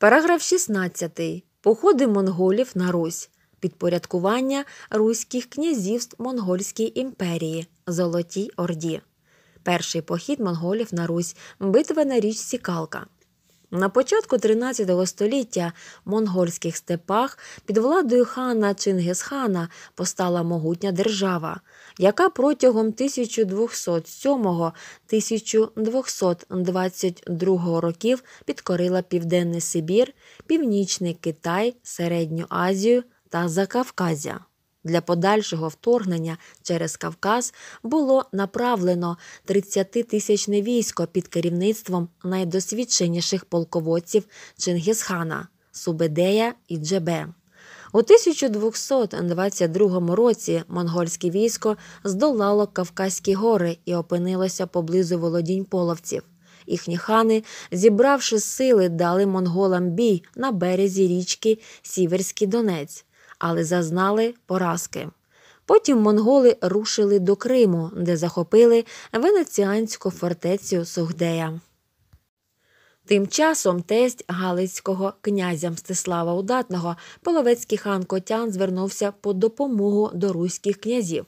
Параграф 16. Походи монголів на Русь. Підпорядкування Руських князівств Монгольській імперії. Золотій Орді. Перший похід монголів на Русь. Битва на річці Калка. На початку 13 століття в монгольських степах під владою хана Чингисхана постала могутня держава, яка протягом 1207-1222 років підкорила Південний Сибір, Північний Китай, Середню Азію та Закавказя. Для подальшого вторгнення через Кавказ було направлено 30 тисячне військо під керівництвом найдосвідченіших полководців Чингісхана Субедея і Джебе. У 1222 році монгольське військо здолало Кавказькі гори і опинилося поблизу володінь половців. Їхні хани, зібравши сили, дали монголам бій на березі річки Сіверський Донець але зазнали поразки. Потім монголи рушили до Криму, де захопили венеціанську фортецю Сугдея. Тим часом тесть Галицького князя Мстислава Удатного половецький хан Котян звернувся по допомогу до руських князів.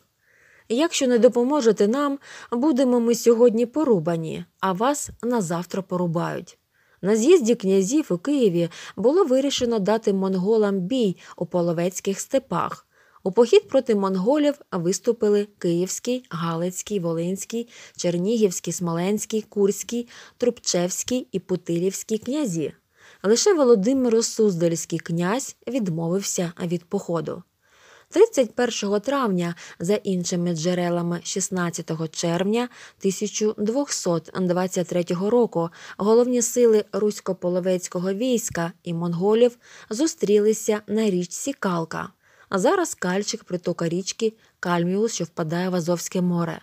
Якщо не допоможете нам, будемо ми сьогодні порубані, а вас на завтра порубають. На з'їзді князів у Києві було вирішено дати монголам бій у половецьких степах. У похід проти монголів виступили Київський, Галицький, Волинський, Чернігівський, Смоленський, Курський, Трубчевський і Путилівський князі. Лише Володимир Суздальський князь відмовився від походу. 31 травня, за іншими джерелами 16 червня 1223 року, головні сили русько-половецького війська і монголів зустрілися на річці Калка. А зараз кальчик притока річки Кальміус, що впадає в Азовське море.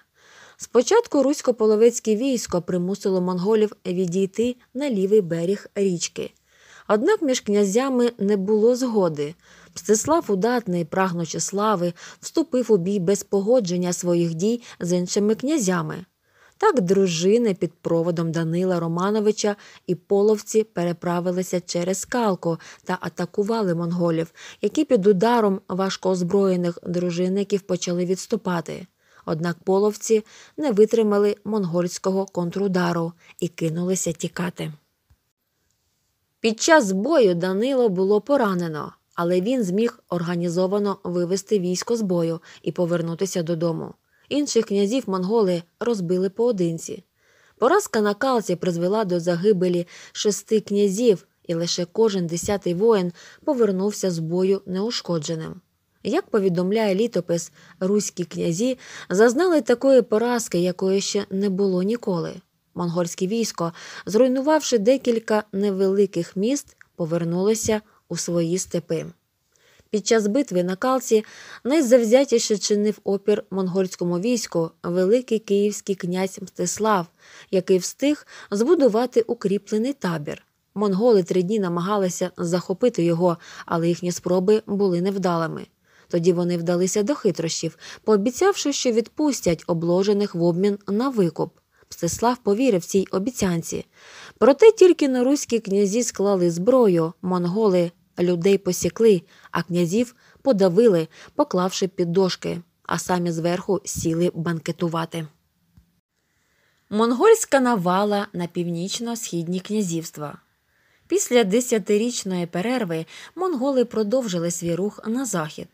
Спочатку русько-половецьке військо примусило монголів відійти на лівий берег річки. Однак між князями не було згоди. Мстислав удатний, прагнучи слави, вступив у бій без погодження своїх дій з іншими князями. Так дружини під проводом Данила Романовича і половці переправилися через Калку та атакували монголів, які під ударом важкоозброєних дружинників почали відступати. Однак половці не витримали монгольського контрудару і кинулися тікати. Під час бою Данило було поранено але він зміг організовано вивести військо з бою і повернутися додому. Інших князів монголи розбили поодинці. Поразка на калці призвела до загибелі шести князів, і лише кожен десятий воїн повернувся з бою неушкодженим. Як повідомляє літопис, руські князі зазнали такої поразки, якої ще не було ніколи. Монгольське військо, зруйнувавши декілька невеликих міст, повернулося у свої степи. Під час битви на Калці найзавзятіше чинив опір монгольському війську великий київський князь Мстислав, який встиг збудувати укріплений табір. Монголи три дні намагалися захопити його, але їхні спроби були невдалими. Тоді вони вдалися до хитрощів, пообіцявши, що відпустять обложених в обмін на викуп. Мстислав повірив цій обіцянці. Проте тільки на руські князі склали зброю, монголи людей посікли, а князів подавили, поклавши під а самі зверху сіли банкетувати. Монгольська навала на північно-східні князівства. Після десятирічної перерви монголи продовжили свій рух на захід.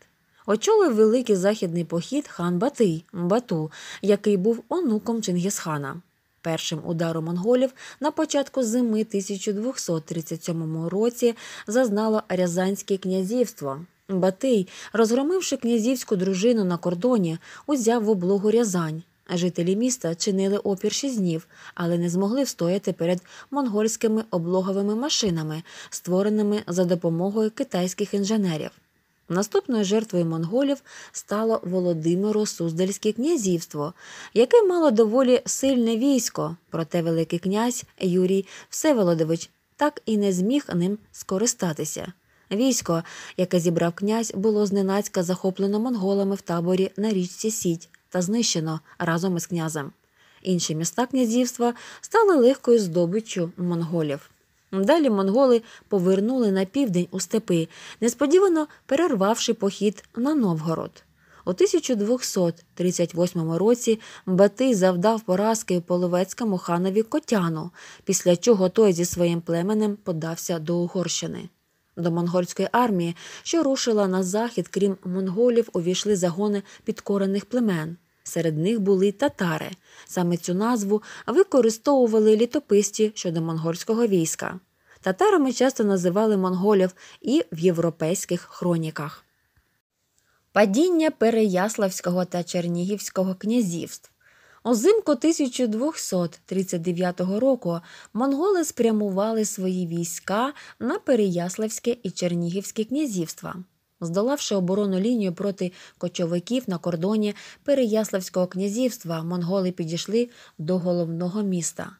Очолив великий західний похід хан Батий Бату, який був онуком Чингісхана першим ударом монголів на початку зими 1237 році зазнало Рязанське князівство. Батий, розгромивши князівську дружину на кордоні, узяв в облогу Рязань. Жителі міста чинили опір шість днів, але не змогли встояти перед монгольськими облоговими машинами, створеними за допомогою китайських інженерів. Наступною жертвою монголів стало Володимиро Суздальське князівство, яке мало доволі сильне військо, проте Великий князь Юрій Всеволодович так і не зміг ним скористатися. Військо, яке зібрав князь, було зненацька захоплено монголами в таборі на річці Сіть та знищено разом із князем. Інші міста князівства стали легкою здобиччю монголів. Далі монголи повернули на південь у степи, несподівано перервавши похід на Новгород. У 1238 році Батий завдав поразки половецькому ханові Котяну, після чого той зі своїм племенем подався до Угорщини. До монгольської армії, що рушила на захід, крім монголів, увійшли загони підкорених племен. Серед них були татари. Саме цю назву використовували літописці щодо монгольського війська. Татарами часто називали монголів і в європейських хроніках. Падіння Переяславського та Чернігівського князівств. Озимку 1239 року монголи спрямували свої війська на Переяславське і Чернігівське князівства. Здолавши оборону лінію проти кочовиків на кордоні Переяславського князівства, монголи підійшли до головного міста.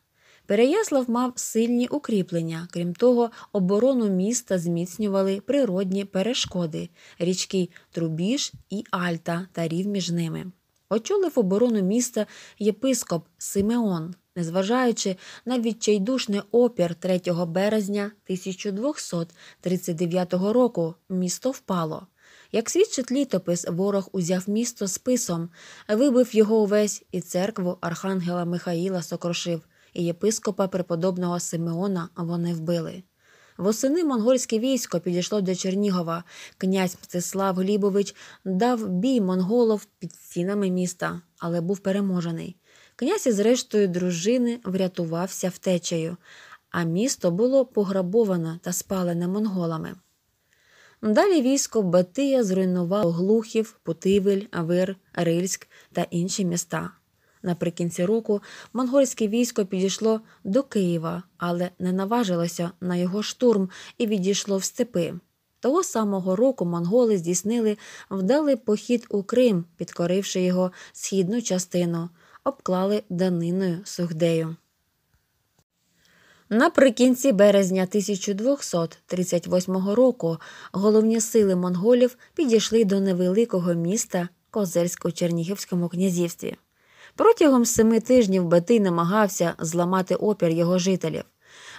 Переяслав мав сильні укріплення, крім того, оборону міста зміцнювали природні перешкоди річки Трубіж і Альта та рів між ними. Очолив оборону міста єпископ Симеон незважаючи на відчайдушний опір 3 березня 1239 року місто впало. Як свідчить літопис, ворог узяв місто списом, вибив його увесь і церкву архангела Михаїла сокрушив, і єпископа преподобного Симеона вони вбили. Восени монгольське військо підійшло до Чернігова. Князь Мстислав Глібович дав бій монголов під стінами міста, але був переможений. Князь із рештою дружини врятувався втечею, а місто було пограбовано та спалене монголами. Далі військо Батия зруйнувало Глухів, Путивель, Авир, Рильськ та інші міста. Наприкінці року монгольське військо підійшло до Києва, але не наважилося на його штурм і відійшло в степи. Того самого року монголи здійснили вдалий похід у Крим, підкоривши його східну частину обклали даниною сугдею. Наприкінці березня 1238 року головні сили монголів підійшли до невеликого міста Козельсько-Чернігівському князівстві. Протягом семи тижнів Бетий намагався зламати опір його жителів.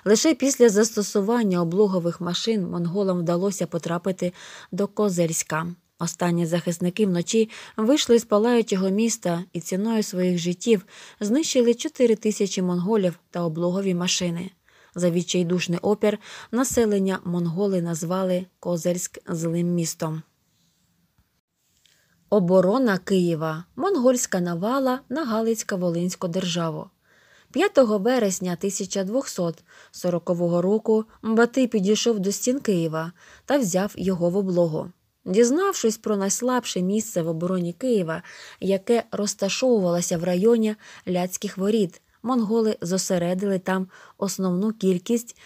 Лише після застосування облогових машин монголам вдалося потрапити до Козельська. Останні захисники вночі вийшли з палаючого міста і ціною своїх життів знищили 4 тисячі монголів та облогові машини. За відчайдушний опір населення монголи назвали Козельськ злим містом. Оборона Києва монгольська навала на Галицько-Волинську державу. 5 вересня 1240 року Бати підійшов до стін Києва та взяв його в облогу. Дізнавшись про найслабше місце в обороні Києва, яке розташовувалося в районі Ляцьких воріт, монголи зосередили там основну кількість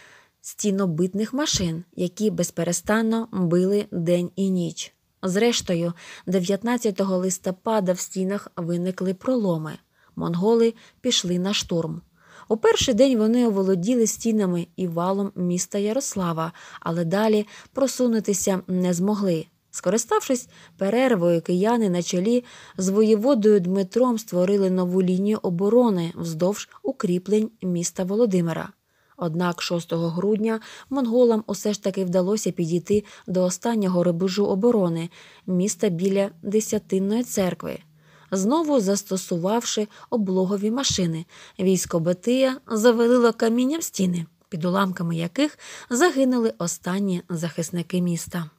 стінобитних машин, які безперестанно били день і ніч. Зрештою, 19 листопада в стінах виникли проломи. Монголи пішли на штурм. У перший день вони оволоділи стінами і валом міста Ярослава, але далі просунутися не змогли. Скориставшись перервою, кияни на чолі з воєводою Дмитром створили нову лінію оборони вздовж укріплень міста Володимира. Однак 6 грудня монголам усе ж таки вдалося підійти до останнього рубежу оборони міста біля Десятинної церкви. Знову застосувавши облогові машини, військо Батия завалило камінням стіни, під уламками яких загинули останні захисники міста.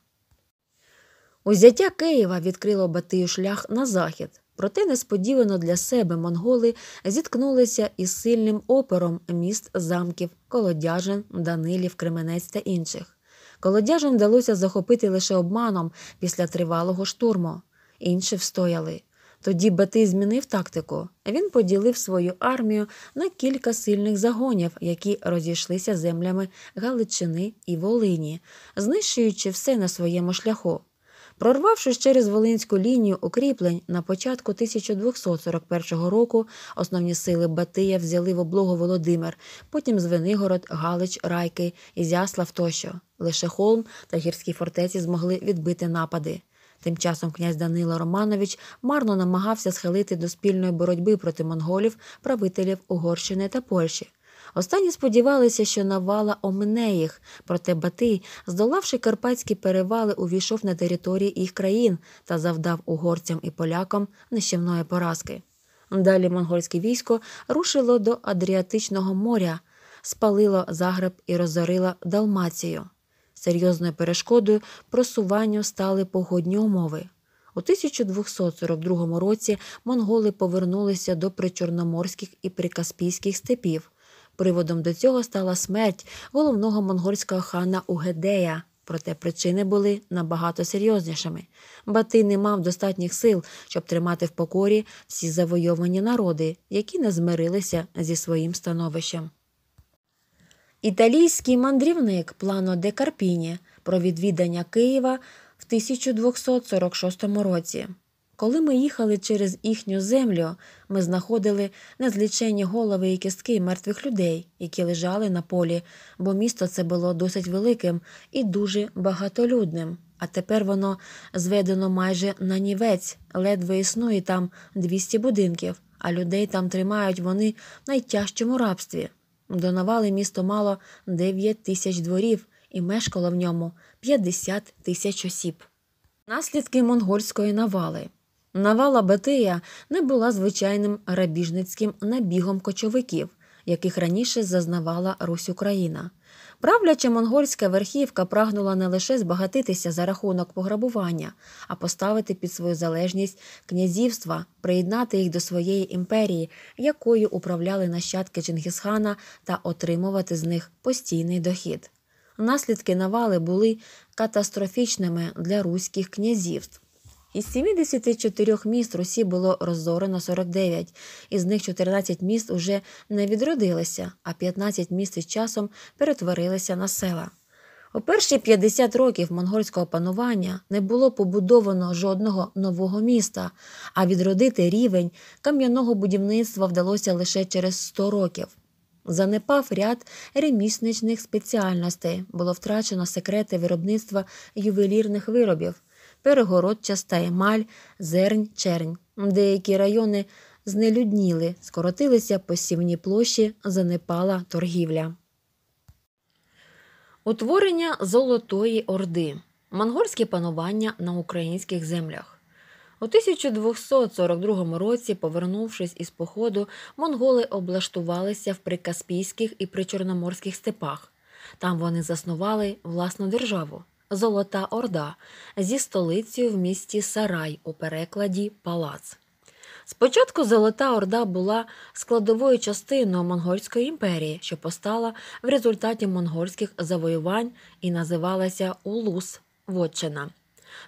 Узяття Києва відкрило Батию шлях на захід, проте несподівано для себе монголи зіткнулися із сильним опором міст замків, колодяжин, Данилів, Кременець та інших. Колодяжин вдалося захопити лише обманом після тривалого штурму. Інші встояли. Тоді Батий змінив тактику. Він поділив свою армію на кілька сильних загонів, які розійшлися землями Галичини і Волині, знищуючи все на своєму шляху. Прорвавшись через Волинську лінію укріплень, на початку 1241 року основні сили Батия взяли в облогу Володимир, потім Звенигород, Галич, Райки, Ізяслав тощо. Лише холм та гірські фортеці змогли відбити напади. Тим часом князь Данило Романович марно намагався схилити до спільної боротьби проти монголів, правителів Угорщини та Польщі. Останні сподівалися, що навала омине їх, проте Батий, здолавши карпатські перевали, увійшов на території їх країн та завдав угорцям і полякам нищівної поразки. Далі монгольське військо рушило до Адріатичного моря, спалило Загреб і розорило Далмацію. Серйозною перешкодою просуванню стали погодні умови. У 1242 році монголи повернулися до причорноморських і прикаспійських степів. Приводом до цього стала смерть головного монгольського хана Угедея. Проте причини були набагато серйознішими. Бати не мав достатніх сил, щоб тримати в покорі всі завойовані народи, які не змирилися зі своїм становищем. Італійський мандрівник Плано де Карпіні про відвідання Києва в 1246 році. Коли ми їхали через їхню землю, ми знаходили незлічені голови і кістки мертвих людей, які лежали на полі, бо місто це було досить великим і дуже багатолюдним. А тепер воно зведено майже на нівець, ледве існує там 200 будинків, а людей там тримають вони в найтяжчому рабстві. До навали місто мало 9 тисяч дворів і мешкало в ньому 50 тисяч осіб. Наслідки монгольської навали. Навала Батия не була звичайним грабіжницьким набігом кочовиків, яких раніше зазнавала Русь Україна. Правляча монгольська верхівка прагнула не лише збагатитися за рахунок пограбування, а поставити під свою залежність князівства, приєднати їх до своєї імперії, якою управляли нащадки Чингісхана та отримувати з них постійний дохід. Наслідки навали були катастрофічними для руських князівств. Із 74 міст Русі було розорено 49, із них 14 міст уже не відродилися, а 15 міст із часом перетворилися на села. У перші 50 років монгольського панування не було побудовано жодного нового міста, а відродити рівень кам'яного будівництва вдалося лише через 100 років. Занепав ряд ремісничних спеціальностей, було втрачено секрети виробництва ювелірних виробів перегородчаста емаль, зернь, чернь. Деякі райони знелюдніли, скоротилися посівні площі, занепала торгівля. Утворення Золотої Орди. Монгольське панування на українських землях. У 1242 році, повернувшись із походу, монголи облаштувалися в прикаспійських і причорноморських степах. Там вони заснували власну державу. Золота Орда зі столицею в місті Сарай у перекладі Палац. Спочатку Золота Орда була складовою частиною Монгольської імперії, що постала в результаті монгольських завоювань і називалася Улус Вотчина.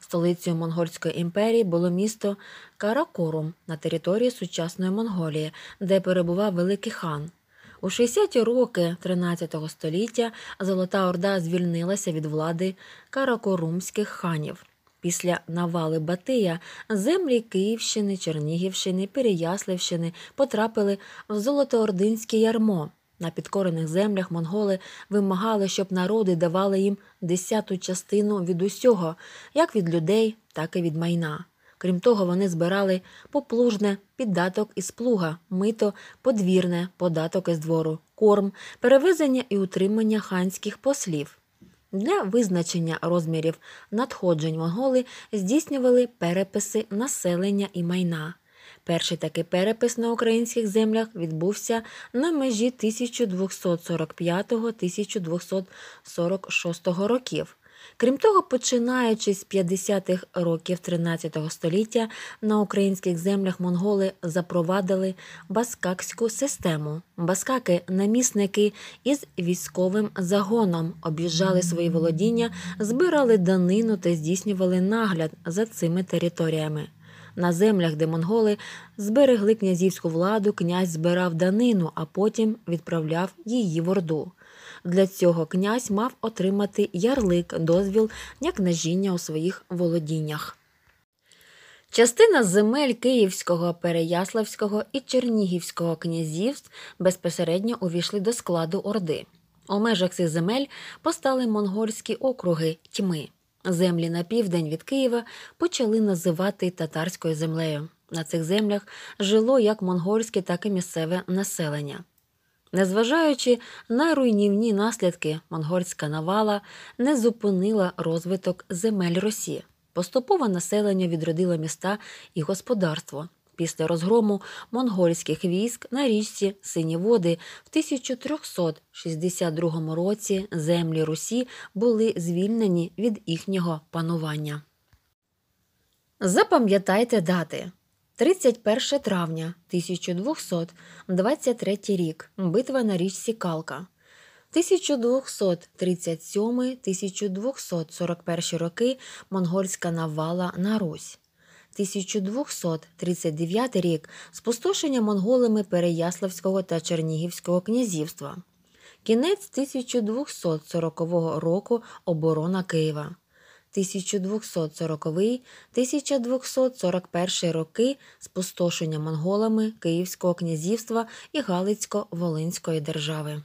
Столицею Монгольської імперії було місто Каракорум на території сучасної Монголії, де перебував Великий хан. У 60-ті роки 13 століття Золота Орда звільнилася від влади каракорумських ханів. Після навали Батия землі Київщини, Чернігівщини, Переяслівщини потрапили в Золотоординське ярмо. На підкорених землях монголи вимагали, щоб народи давали їм десяту частину від усього, як від людей, так і від майна. Крім того, вони збирали поплужне, піддаток із плуга, мито, подвірне, податок із двору, корм, перевезення і утримання ханських послів. Для визначення розмірів надходжень монголи здійснювали переписи населення і майна. Перший такий перепис на українських землях відбувся на межі 1245-1246 років. Крім того, починаючи з 50-х років 13 го століття на українських землях монголи запровадили баскакську систему. Баскаки, намісники із військовим загоном, об'їжджали свої володіння, збирали данину та здійснювали нагляд за цими територіями. На землях, де монголи зберегли князівську владу, князь збирав данину, а потім відправляв її в Орду. Для цього князь мав отримати ярлик, дозвіл на княжіння у своїх володіннях. Частина земель Київського, Переяславського і Чернігівського князівств безпосередньо увійшли до складу Орди. У межах цих земель постали монгольські округи тьми. Землі на південь від Києва почали називати татарською землею. На цих землях жило як монгольське, так і місцеве населення. Незважаючи на руйнівні наслідки, монгольська навала не зупинила розвиток земель Росії. Поступово населення відродило міста і господарство після розгрому монгольських військ на річці Сині Води в 1362 році землі Русі були звільнені від їхнього панування. Запам'ятайте дати 31 травня 1223 рік. Битва на річці Калка. 1237-1241 роки монгольська навала на Русь. 1239 рік спустошення монголами Переяславського та Чернігівського князівства. Кінець 1240 року оборона Києва. 1240 1241 роки спустошення монголами Київського князівства і Галицько-Волинської держави.